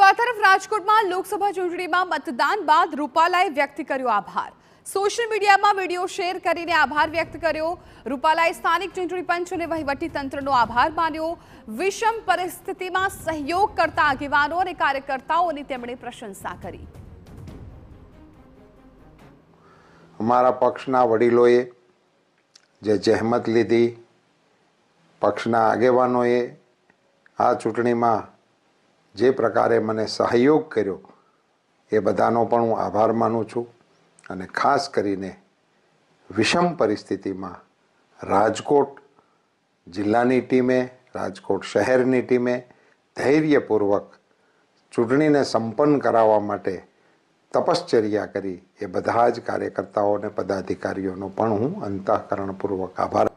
તો આ તરફ રાજકોટમાં લોકસભા ચૂંટણીમાં મતદાન બાદ રૂપાલાએ વ્યક્ત કર્યો આભાર સોશિયલ મીડિયામાં વિડીયો શેર કરીને આભાર વ્યક્ત કર્યો રૂપાલાએ સ્થાનિક ચૂંટણી પંચ અને વહીવટી તંત્રનો આભાર માન્યો વિષમ પરિસ્થિતિમાં સહયોગ કરતા આગેવાનો અને કાર્યકર્તાઓની તેમણે પ્રશંસા કરી અમારા પક્ષના વડીલોએ જે જહેમત લીધી પક્ષના આગેવાનોએ આ ચૂંટણીમાં જે પ્રકારે મને સહયોગ કર્યો એ બધાનો પણ હું આભાર માનું છું અને ખાસ કરીને વિષમ પરિસ્થિતિમાં રાજકોટ જિલ્લાની ટીમે રાજકોટ શહેરની ટીમે ધૈર્યપૂર્વક ચૂંટણીને સંપન્ન કરાવવા માટે તપશ્ચર્યા કરી એ બધા જ કાર્યકર્તાઓને પદાધિકારીઓનો પણ હું અંતઃકરણપૂર્વક આભાર